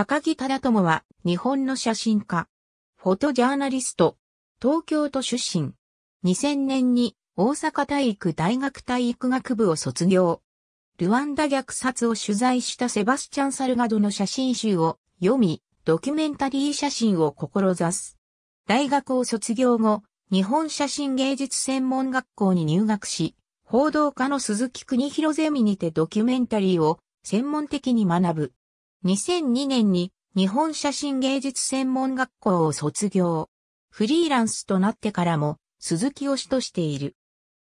高木忠友は日本の写真家、フォトジャーナリスト、東京都出身。2000年に大阪体育大学体育学部を卒業。ルワンダ虐殺を取材したセバスチャン・サルガドの写真集を読み、ドキュメンタリー写真を志す。大学を卒業後、日本写真芸術専門学校に入学し、報道家の鈴木国広ゼミにてドキュメンタリーを専門的に学ぶ。2002年に日本写真芸術専門学校を卒業。フリーランスとなってからも鈴木推しとしている。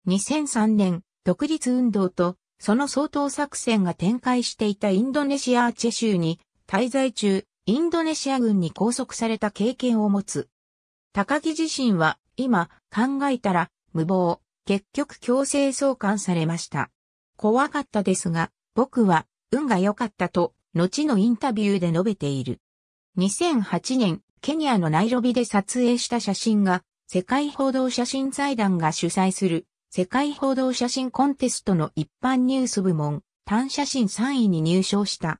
2003年、独立運動とその相当作戦が展開していたインドネシア・アチェ州に滞在中、インドネシア軍に拘束された経験を持つ。高木自身は今考えたら無謀、結局強制送還されました。怖かったですが、僕は運が良かったと後のインタビューで述べている。2008年、ケニアのナイロビで撮影した写真が、世界報道写真財団が主催する、世界報道写真コンテストの一般ニュース部門、単写真3位に入賞した。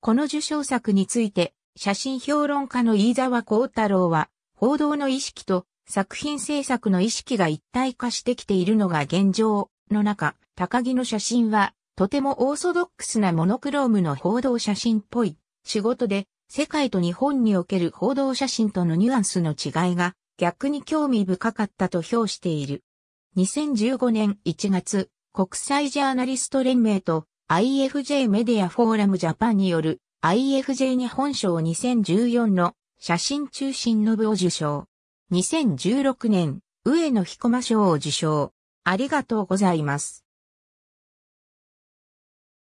この受賞作について、写真評論家の飯沢幸太郎は、報道の意識と作品制作の意識が一体化してきているのが現状の中、高木の写真はとてもオーソドックスなモノクロームの報道写真っぽい仕事で、世界と日本における報道写真とのニュアンスの違いが逆に興味深かったと評している。2015年1月、国際ジャーナリスト連盟と IFJ メディアフォーラムジャパンによる IFJ 日本賞2014の写真中心の部を受賞。2016年、上野彦馬賞を受賞。ありがとうございます。